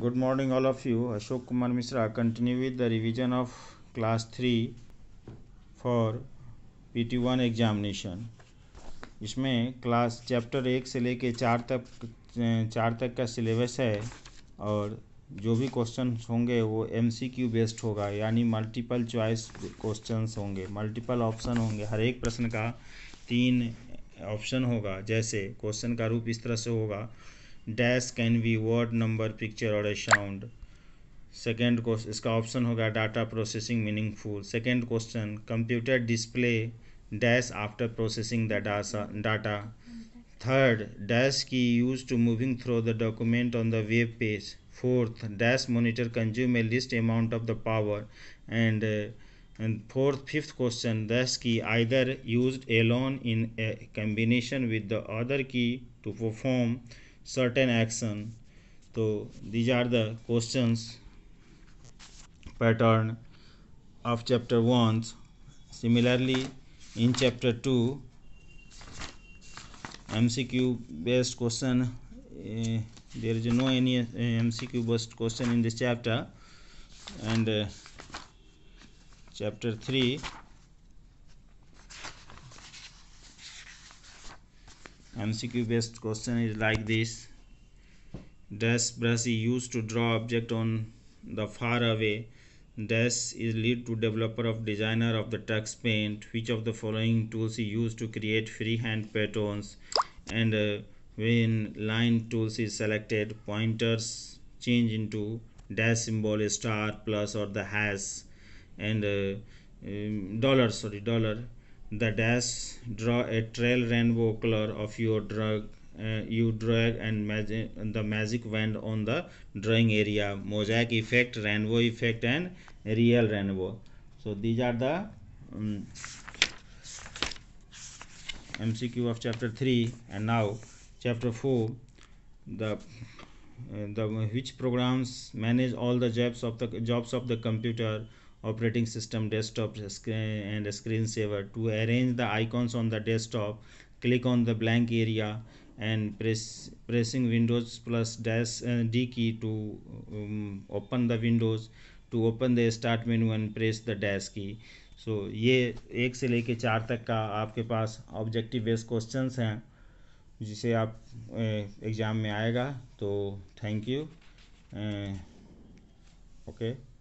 good all of you Ashok Kumar Mishra continue with the revision of class three four P T one examination इसमें class chapter एक से लेके चार तक चार तक का सिलेबस है और जो भी क्वेश्चन होंगे वो एम सी क्यू बेस्ड होगा यानी मल्टीपल चॉइस क्वेश्चन होंगे मल्टीपल ऑप्शन होंगे हर एक प्रश्न का तीन ऑप्शन होगा जैसे क्वेश्चन का रूप इस तरह से होगा dash can be word number picture और ए साउंड सेकेंड क्वेश्चन इसका ऑप्शन होगा data processing meaningful second question computer display dash after processing the data third dash key use to moving through the document on the web page fourth dash monitor consume a least amount of the power and fourth fifth question dash key key use used alone in a combination with the other key to certain action so these are the questions pattern of chapter 1 similarly in chapter 2 mcq based question uh, there is no any uh, mcq based question in this chapter and uh, chapter 3 MCQ based question is like this dash brush is used to draw object on the far away dash is lead to developer of designer of the text paint which of the following tools is used to create freehand patterns and uh, when line tools is selected pointers change into dash symbol star plus or the hash and uh, um, dollar sorry dollar the dash draw a trail rainbow color of your drug uh, you drag and magic the magic wand on the drawing area mosaic effect rainbow effect and real rainbow so these are the um, mcq of chapter 3 and now chapter 4 the uh, the which programs manage all the jobs of the jobs of the computer operating system desktop and screensaver to arrange the icons on the desktop click on the blank area and press pressing windows plus dash uh, d key to um, open the windows to open the start menu and press the dash key so so, ये एक से लेके चार तक का आपके पास objective based questions हैं जिसे आप एग्ज़ाम में आएगा तो थैंक यू ओके